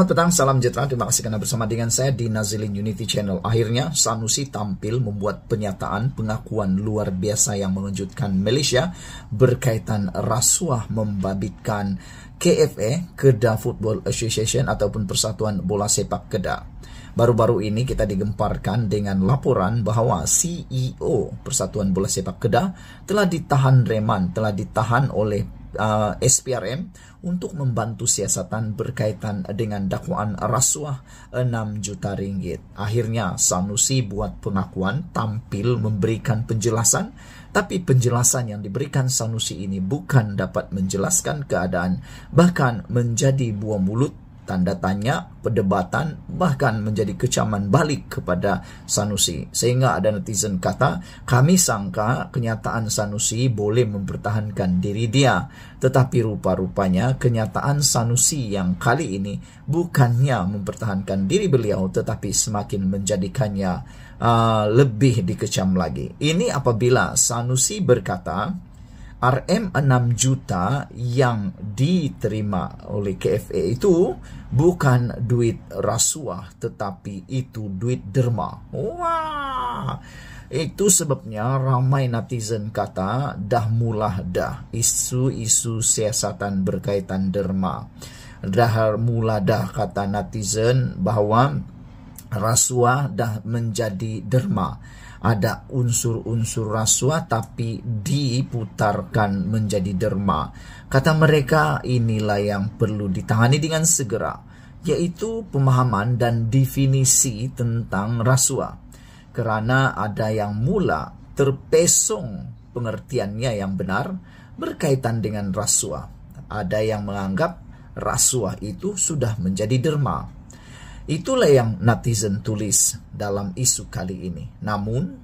Selamat petang, salam sejahtera. Terima kasih kerana bersama dengan saya di Nazilin Unity Channel. Akhirnya, Sanusi tampil membuat pernyataan pengakuan luar biasa yang mengejutkan Malaysia berkaitan rasuah membabitkan KFA, Kedah Football Association ataupun Persatuan Bola Sepak Kedah. Baru-baru ini kita digemparkan dengan laporan bahawa CEO Persatuan Bola Sepak Kedah telah ditahan reman, telah ditahan oleh uh, SPRM untuk membantu siasatan berkaitan dengan dakwaan rasuah 6 juta ringgit. Akhirnya Sanusi buat pengakuan tampil memberikan penjelasan tapi penjelasan yang diberikan Sanusi ini bukan dapat menjelaskan keadaan bahkan menjadi buah mulut tanda tanya, perdebatan bahkan menjadi kecaman balik kepada Sanusi. Sehingga ada netizen kata, kami sangka kenyataan Sanusi boleh mempertahankan diri dia. Tetapi rupa-rupanya kenyataan Sanusi yang kali ini bukannya mempertahankan diri beliau tetapi semakin menjadikannya uh, lebih dikecam lagi. Ini apabila Sanusi berkata, RM 6 juta yang diterima oleh KFA itu bukan duit rasuah tetapi itu duit derma. Wah. Itu sebabnya ramai netizen kata dah mula dah isu-isu siasatan berkaitan derma. Dah mula dah kata netizen bahawa rasuah dah menjadi derma. ada unsur-unsur rasuah tapi diputarkan menjadi derma. Kata mereka inilah yang perlu ditangani dengan segera, yaitu pemahaman dan definisi tentang rasuah. Karena ada yang mula terpesong pengertiannya yang benar berkaitan dengan rasuah. Ada yang menganggap rasuah itu sudah menjadi derma Itulah yang netizen tulis dalam isu kali ini. Namun,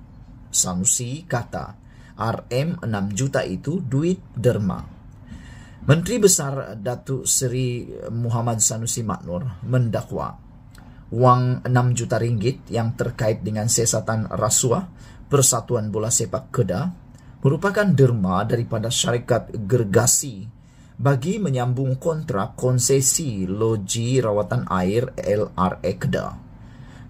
Sanusi kata, RM6 juta itu duit derma. Menteri Besar Datuk Seri Muhammad Sanusi Maknur mendakwa wang 6 juta ringgit yang terkait dengan sesatan rasuah Persatuan Bola Sepak Kedah merupakan derma daripada syarikat Gergasi bagi menyambung kontrak konsesi loji rawatan air LR Kedah.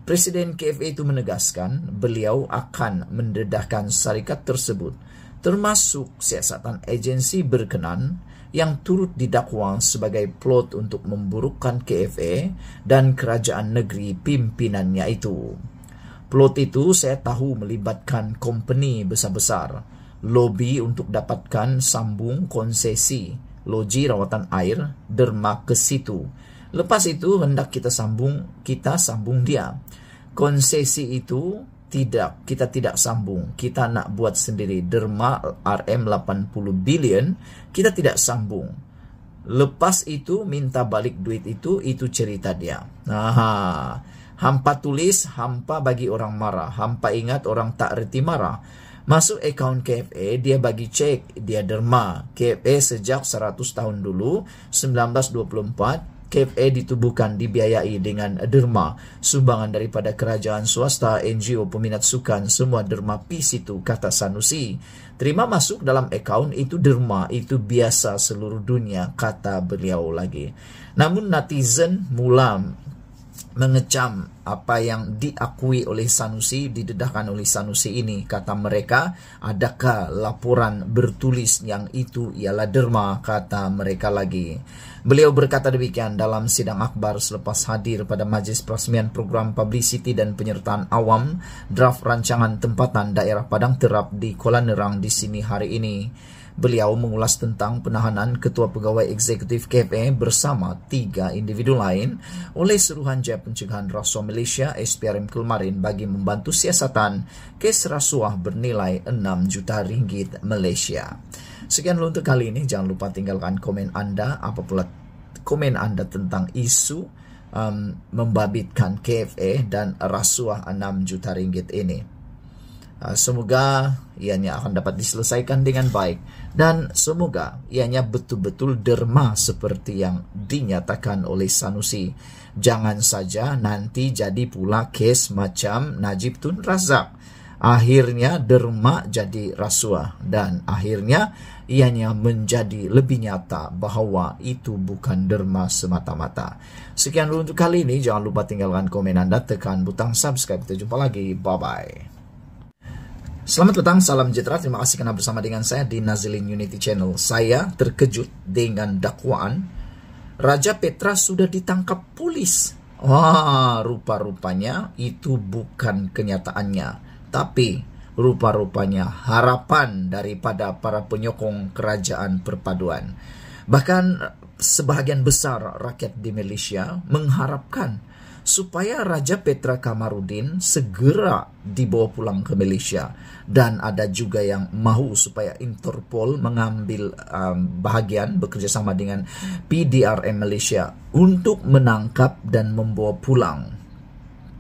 Presiden KFA itu menegaskan beliau akan mendedahkan syarikat tersebut termasuk siasatan agensi berkenan yang turut didakwa sebagai plot untuk memburukkan KFA dan kerajaan negeri pimpinannya itu. Plot itu saya tahu melibatkan company besar-besar lobby untuk dapatkan sambung konsesi loji rawatan air, derma ke situ. Lepas itu hendak kita sambung, kita sambung dia. Konsesi itu tidak, kita tidak sambung. Kita nak buat sendiri derma RM 80 billion, kita tidak sambung. Lepas itu minta balik duit itu, itu cerita dia. Nah, hampa tulis, hampa bagi orang marah. Hampa ingat orang tak reti marah masuk akaun KFA dia bagi cek dia derma KFA sejak 100 tahun dulu 1924 KFA ditubuhkan dibiayai dengan derma sumbangan daripada kerajaan swasta NGO peminat sukan semua derma pi situ kata Sanusi terima masuk dalam akaun itu derma itu biasa seluruh dunia kata beliau lagi namun netizen mulam mengecam apa yang diakui oleh Sanusi, didedahkan oleh Sanusi ini. Kata mereka, adakah laporan bertulis yang itu ialah derma, kata mereka lagi. Beliau berkata demikian dalam sidang akbar selepas hadir pada Majlis perasmian Program Publicity dan Penyertaan Awam draft rancangan tempatan daerah Padang Terap di Kuala Nerang di sini hari ini. Beliau mengulas tentang penahanan Ketua Pegawai Eksekutif KPA bersama tiga individu lain oleh Seruhan Jaya Pencegahan Rasuah Malaysia SPRM kemarin bagi membantu siasatan kes rasuah bernilai 6 juta ringgit Malaysia. Sekian untuk kali ini. Jangan lupa tinggalkan komen anda apa pula komen anda tentang isu um, membabitkan KFA dan rasuah 6 juta ringgit ini. Ah, semoga ianya akan dapat diselesaikan dengan baik dan semoga ianya betul-betul derma seperti yang dinyatakan oleh Sanusi. Jangan saja nanti jadi pula kes macam Najib Tun Razak. Akhirnya derma jadi rasuah dan akhirnya ianya menjadi lebih nyata bahawa itu bukan derma semata-mata. Sekian dulu untuk kali ini. Jangan lupa tinggalkan komen anda, tekan butang subscribe. Kita jumpa lagi. Bye-bye. Selamat datang, salam jitra. Terima kasih karena bersama dengan saya di Nazilin Unity Channel. Saya terkejut dengan dakwaan Raja Petra sudah ditangkap polis. Wah, rupa-rupanya itu bukan kenyataannya. Tapi rupa-rupanya harapan daripada para penyokong kerajaan perpaduan. Bahkan sebagian besar rakyat di Malaysia mengharapkan supaya Raja Petra Kamarudin segera dibawa pulang ke Malaysia dan ada juga yang mahu supaya Interpol mengambil um, bahagian bekerjasama dengan PDRM Malaysia untuk menangkap dan membawa pulang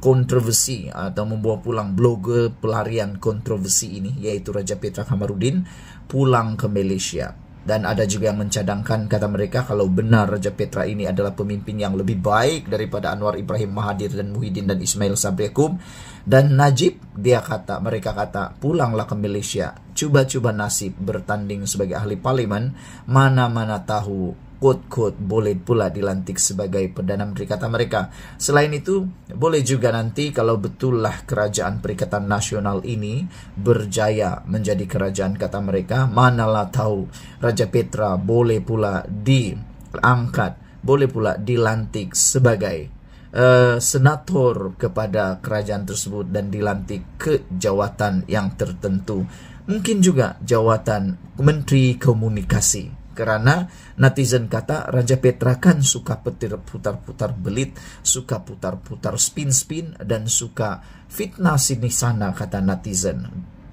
kontroversi atau membawa pulang blogger pelarian kontroversi ini yaitu Raja Petra Kamarudin pulang ke Malaysia dan ada juga yang mencadangkan kata mereka kalau benar Raja Petra ini adalah pemimpin yang lebih baik daripada Anwar Ibrahim Mahathir dan Muhyiddin dan Ismail Sabri Akum dan Najib dia kata mereka kata pulanglah ke Malaysia cuba-cuba nasib bertanding sebagai ahli parlimen mana-mana tahu quote-quote boleh pula dilantik sebagai Perdana Menteri kata mereka. Selain itu, boleh juga nanti kalau betul lah kerajaan Perikatan Nasional ini berjaya menjadi kerajaan kata mereka, manalah tahu Raja Petra boleh pula diangkat, boleh pula dilantik sebagai Uh, senator kepada kerajaan tersebut dan dilantik ke jawatan yang tertentu, mungkin juga jawatan menteri komunikasi. Karena netizen kata Raja Petra kan suka petir putar-putar belit, suka putar-putar spin-spin, dan suka fitnah sini sana kata netizen.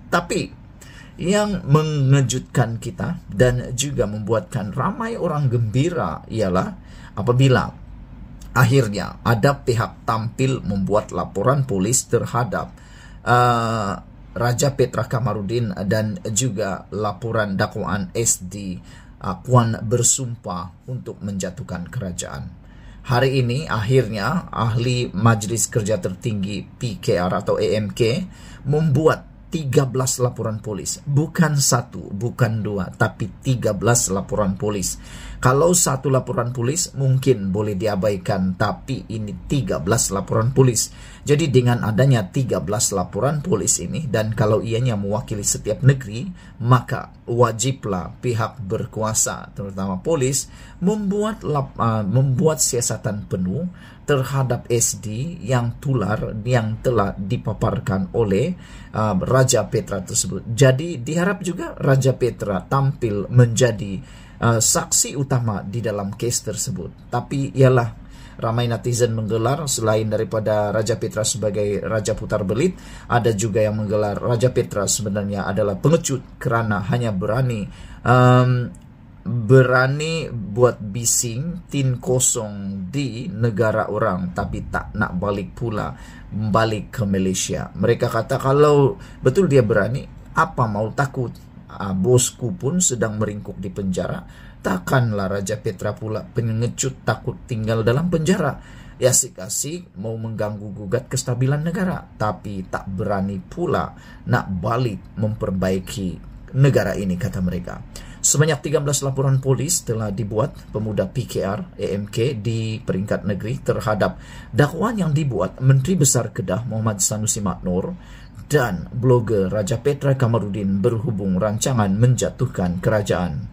Tapi yang mengejutkan kita dan juga membuatkan ramai orang gembira ialah apabila akhirnya ada pihak tampil membuat laporan polis terhadap uh, Raja Petra Kamarudin dan juga laporan dakwaan SD Ah, puan bersumpah untuk menjatuhkan kerajaan. Hari ini akhirnya ahli Majlis Kerja Tertinggi PKR atau AMK membuat 13 laporan polis. Bukan satu, bukan dua, tapi 13 laporan polis. Kalau satu laporan polis mungkin boleh diabaikan, tapi ini 13 laporan polis. Jadi dengan adanya 13 laporan polis ini dan kalau ianya mewakili setiap negeri, maka wajiblah pihak berkuasa, terutama polis, membuat lap, uh, membuat siasatan penuh terhadap SD yang tular yang telah dipaparkan oleh uh, Raja Petra tersebut. Jadi diharap juga Raja Petra tampil menjadi Uh, saksi utama di dalam kes tersebut. Tapi ialah ramai netizen menggelar selain daripada Raja Petra sebagai Raja Putar Belit, ada juga yang menggelar Raja Petra sebenarnya adalah pengecut kerana hanya berani um, berani buat bising tin kosong di negara orang tapi tak nak balik pula balik ke Malaysia. Mereka kata kalau betul dia berani apa mau takut uh, bosku pun sedang meringkuk di penjara. Takkanlah Raja Petra pula pengecut takut tinggal dalam penjara. Ya asik mau mengganggu gugat kestabilan negara. Tapi tak berani pula nak balik memperbaiki negara ini kata mereka. Sebanyak 13 laporan polis telah dibuat pemuda PKR EMK di peringkat negeri terhadap dakwaan yang dibuat Menteri Besar Kedah Muhammad Sanusi Maknur dan blogger Raja Petra Kamarudin berhubung rancangan menjatuhkan kerajaan.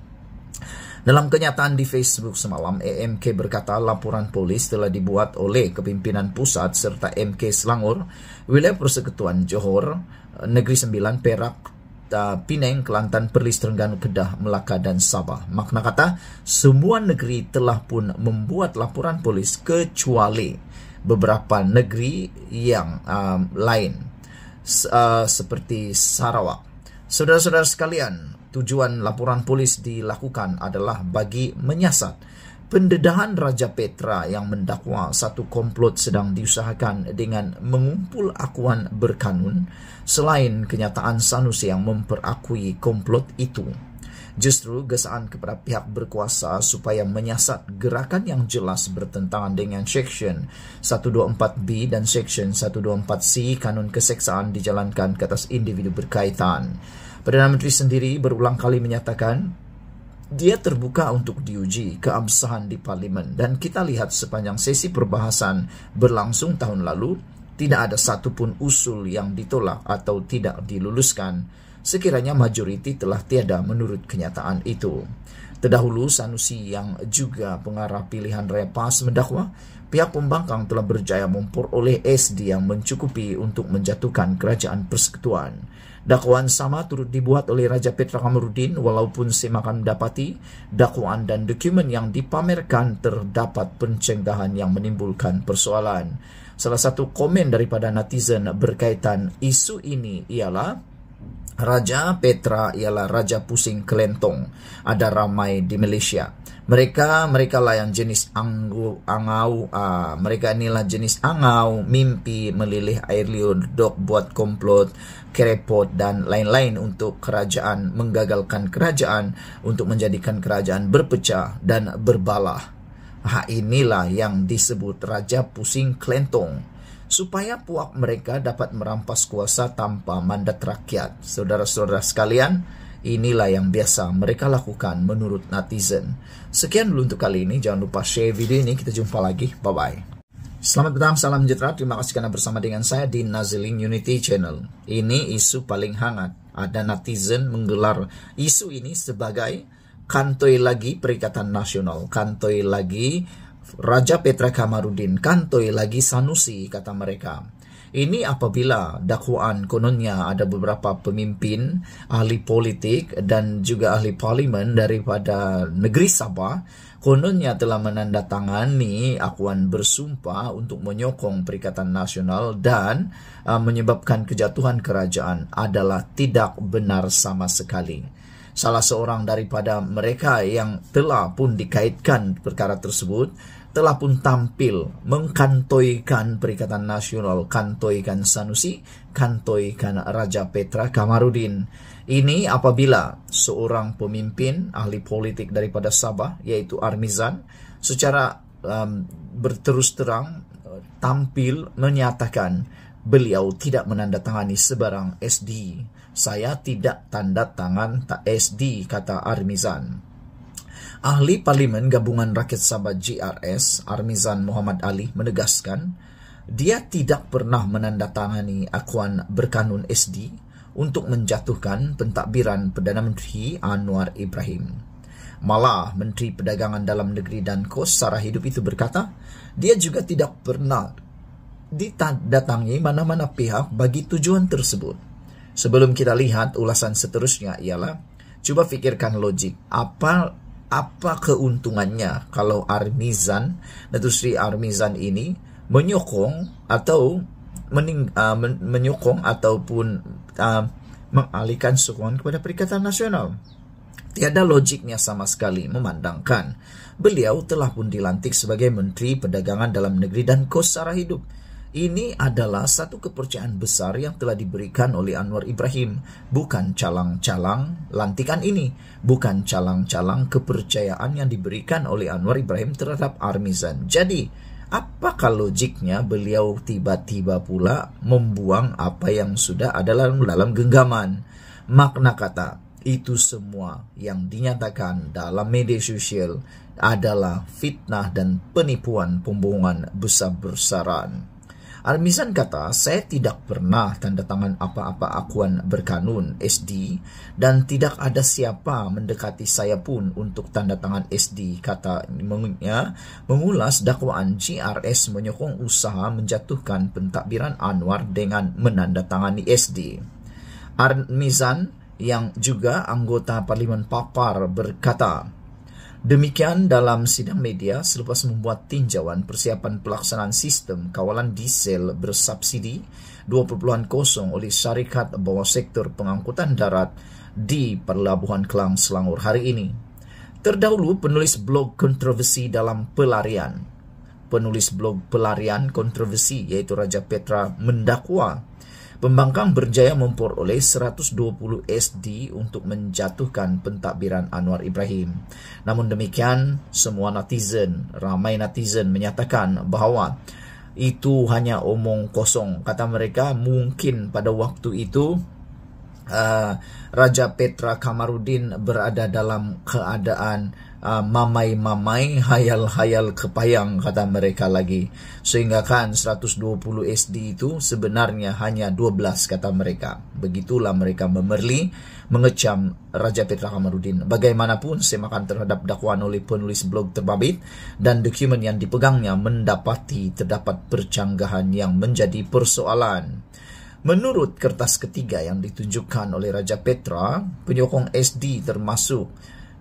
Dalam kenyataan di Facebook semalam, AMK berkata laporan polis telah dibuat oleh kepimpinan pusat serta MK Selangor, wilayah persekutuan Johor, Negeri Sembilan, Perak, Pineng, Kelantan, Perlis, Terengganu, Kedah, Melaka dan Sabah. Makna kata, semua negeri telah pun membuat laporan polis kecuali beberapa negeri yang um, lain uh, seperti Sarawak. Saudara-saudara sekalian, tujuan laporan polis dilakukan adalah bagi menyasat pendedahan Raja Petra yang mendakwa satu komplot sedang diusahakan dengan mengumpul akuan berkanun selain kenyataan Sanusi yang memperakui komplot itu justru gesaan kepada pihak berkuasa supaya menyasat gerakan yang jelas bertentangan dengan Seksyen 124B dan Seksyen 124C Kanun Keseksaan dijalankan ke atas individu berkaitan. Perdana Menteri sendiri berulang kali menyatakan dia terbuka untuk diuji keabsahan di parlimen dan kita lihat sepanjang sesi perbahasan berlangsung tahun lalu tidak ada satu pun usul yang ditolak atau tidak diluluskan sekiranya majoriti telah tiada menurut kenyataan itu. Terdahulu, Sanusi yang juga pengarah pilihan Repas mendakwa pihak pembangkang telah berjaya memperoleh SD yang mencukupi untuk menjatuhkan kerajaan persekutuan. Dakwaan sama turut dibuat oleh Raja Petra Kamarudin walaupun semakan mendapati dakwaan dan dokumen yang dipamerkan terdapat pencegahan yang menimbulkan persoalan. Salah satu komen daripada netizen berkaitan isu ini ialah Raja Petra ialah raja pusing Kelentong. Ada ramai di Malaysia. Mereka mereka lah yang jenis anggu, angau. Uh, mereka inilah jenis angau, mimpi melilih air liur, dok buat komplot, kerepot dan lain-lain untuk kerajaan menggagalkan kerajaan untuk menjadikan kerajaan berpecah dan berbalah. Ha, inilah yang disebut raja pusing Kelentong. supaya puak mereka dapat merampas kuasa tanpa mandat rakyat. Saudara-saudara sekalian, Inilah yang biasa mereka lakukan menurut netizen. Sekian dulu untuk kali ini. Jangan lupa share video ini. Kita jumpa lagi. Bye-bye. Selamat petang, salam sejahtera. Terima kasih karena bersama dengan saya di Naziling Unity Channel. Ini isu paling hangat. Ada netizen menggelar isu ini sebagai kantoi lagi Perikatan Nasional. Kantoi lagi Raja Petra Kamarudin, kantoi lagi Sanusi, kata mereka. Ini apabila dakwaan kononnya ada beberapa pemimpin, ahli politik dan juga ahli parlimen daripada negeri Sabah kononnya telah menandatangani akuan bersumpah untuk menyokong Perikatan Nasional dan uh, menyebabkan kejatuhan kerajaan adalah tidak benar sama sekali. Salah seorang daripada mereka yang telah pun dikaitkan perkara tersebut telah pun tampil mengkantoikan Perikatan Nasional Kantoikan Sanusi, Kantoikan Raja Petra Kamarudin. Ini apabila seorang pemimpin ahli politik daripada Sabah yaitu Armizan secara um, berterus terang tampil menyatakan beliau tidak menandatangani sebarang SD. Saya tidak tanda tangan tak SD kata Armizan. Ahli Parlimen Gabungan Rakyat Sabah GRS, Armizan Muhammad Ali menegaskan, dia tidak pernah menandatangani akuan berkanun SD untuk menjatuhkan pentadbiran Perdana Menteri Anwar Ibrahim. Malah, Menteri Perdagangan Dalam Negeri dan Kos Sarah Hidup itu berkata, dia juga tidak pernah ditandatangani mana-mana pihak bagi tujuan tersebut. Sebelum kita lihat ulasan seterusnya ialah, cuba fikirkan logik, apa apa keuntungannya kalau Armizan, Datuk Sri Armizan ini menyokong atau mening, uh, men, menyokong ataupun uh, mengalihkan sokongan kepada Perikatan Nasional. Tiada logiknya sama sekali memandangkan beliau telah pun dilantik sebagai Menteri Perdagangan Dalam Negeri dan Kos Sara Hidup. Ini adalah satu kepercayaan besar yang telah diberikan oleh Anwar Ibrahim, bukan calang-calang lantikan ini, bukan calang-calang kepercayaan yang diberikan oleh Anwar Ibrahim terhadap Armizan. Jadi, apakah logiknya beliau tiba-tiba pula membuang apa yang sudah ada dalam, dalam genggaman? Makna kata itu semua yang dinyatakan dalam media sosial adalah fitnah dan penipuan pembohongan besar-besaran. Armisan kata, saya tidak pernah tanda tangan apa-apa akuan berkanun SD dan tidak ada siapa mendekati saya pun untuk tanda tangan SD, kata mengunya mengulas dakwaan GRS menyokong usaha menjatuhkan pentadbiran Anwar dengan menandatangani SD. Armisan yang juga anggota Parlimen Papar berkata, Demikian dalam sidang media selepas membuat tinjauan persiapan pelaksanaan sistem kawalan diesel bersubsidi 2.0 oleh syarikat bawah sektor pengangkutan darat di Perlabuhan Kelang Selangor hari ini. Terdahulu penulis blog kontroversi dalam pelarian. Penulis blog pelarian kontroversi iaitu Raja Petra mendakwa Pembangkang berjaya memperoleh 120 SD untuk menjatuhkan pentadbiran Anwar Ibrahim. Namun demikian, semua netizen, ramai netizen menyatakan bahawa itu hanya omong kosong. Kata mereka mungkin pada waktu itu uh, Raja Petra Kamarudin berada dalam keadaan Ah, mamai-mamai, hayal-hayal kepayang kata mereka lagi. Sehingga kan 120 SD itu sebenarnya hanya 12 kata mereka. Begitulah mereka memerli mengecam Raja Petra Kamarudin. Bagaimanapun semakan terhadap dakwaan oleh penulis blog terbabit dan dokumen yang dipegangnya mendapati terdapat percanggahan yang menjadi persoalan. Menurut kertas ketiga yang ditunjukkan oleh Raja Petra, penyokong SD termasuk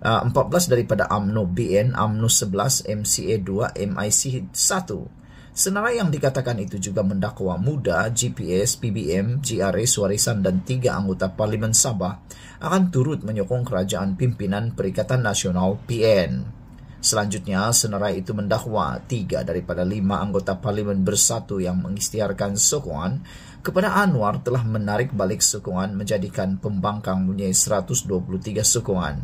14 ah, daripada Amno BN, Amno 11, MCA 2, MIC 1. Senarai yang dikatakan itu juga mendakwa muda, GPS, PBM, GRS, Suarisan dan tiga anggota Parlimen Sabah akan turut menyokong Kerajaan Pimpinan Perikatan Nasional PN. Selanjutnya, senarai itu mendakwa tiga daripada lima anggota Parlimen Bersatu yang mengistiarkan sokongan kepada Anwar telah menarik balik sokongan menjadikan pembangkang mempunyai 123 sokongan.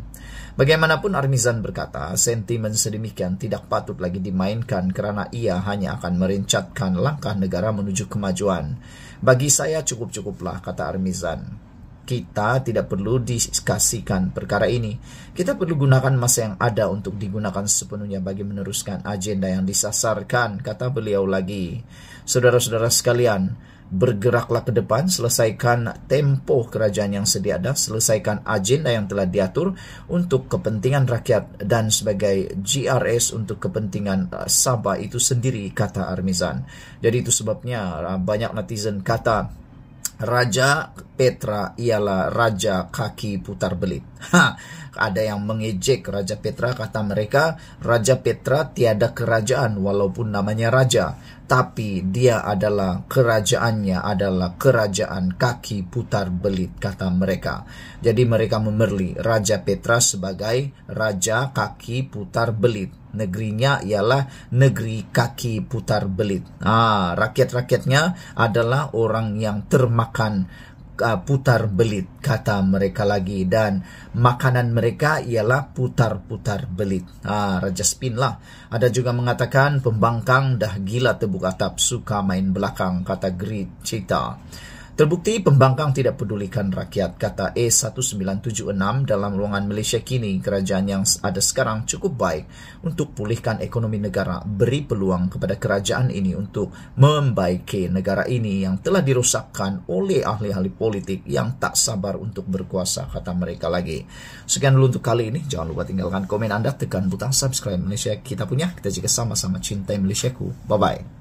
Bagaimanapun Armizan berkata, sentimen sedemikian tidak patut lagi dimainkan karena ia hanya akan merincatkan langkah negara menuju kemajuan. Bagi saya cukup-cukuplah, kata Armizan kita tidak perlu dikasihkan perkara ini. Kita perlu gunakan masa yang ada untuk digunakan sepenuhnya bagi meneruskan agenda yang disasarkan, kata beliau lagi. Saudara-saudara sekalian, bergeraklah ke depan, selesaikan tempoh kerajaan yang sedia ada, selesaikan agenda yang telah diatur untuk kepentingan rakyat dan sebagai GRS untuk kepentingan uh, Sabah itu sendiri, kata Armizan. Jadi itu sebabnya uh, banyak netizen kata Raja Petra ialah raja kaki putar belit. Ha, ada yang mengejek Raja Petra kata mereka Raja Petra tiada kerajaan walaupun namanya raja tapi dia adalah kerajaannya adalah kerajaan kaki putar belit kata mereka jadi mereka memerli raja petra sebagai raja kaki putar belit negerinya ialah negeri kaki putar belit ah rakyat-rakyatnya adalah orang yang termakan uh, putar belit kata mereka lagi dan makanan mereka ialah putar-putar belit uh, raja spin lah ada juga mengatakan pembangkang dah gila tebuk atap suka main belakang kata grid Cita. Terbukti pembangkang tidak pedulikan rakyat, kata e 1976 dalam ruangan Malaysia kini, kerajaan yang ada sekarang cukup baik untuk pulihkan ekonomi negara, beri peluang kepada kerajaan ini untuk membaiki negara ini yang telah dirusakkan oleh ahli-ahli politik yang tak sabar untuk berkuasa, kata mereka lagi. Sekian dulu untuk kali ini, jangan lupa tinggalkan komen Anda, tekan butang subscribe Malaysia kita punya, kita juga sama-sama cintai Malaysia ku. Bye-bye.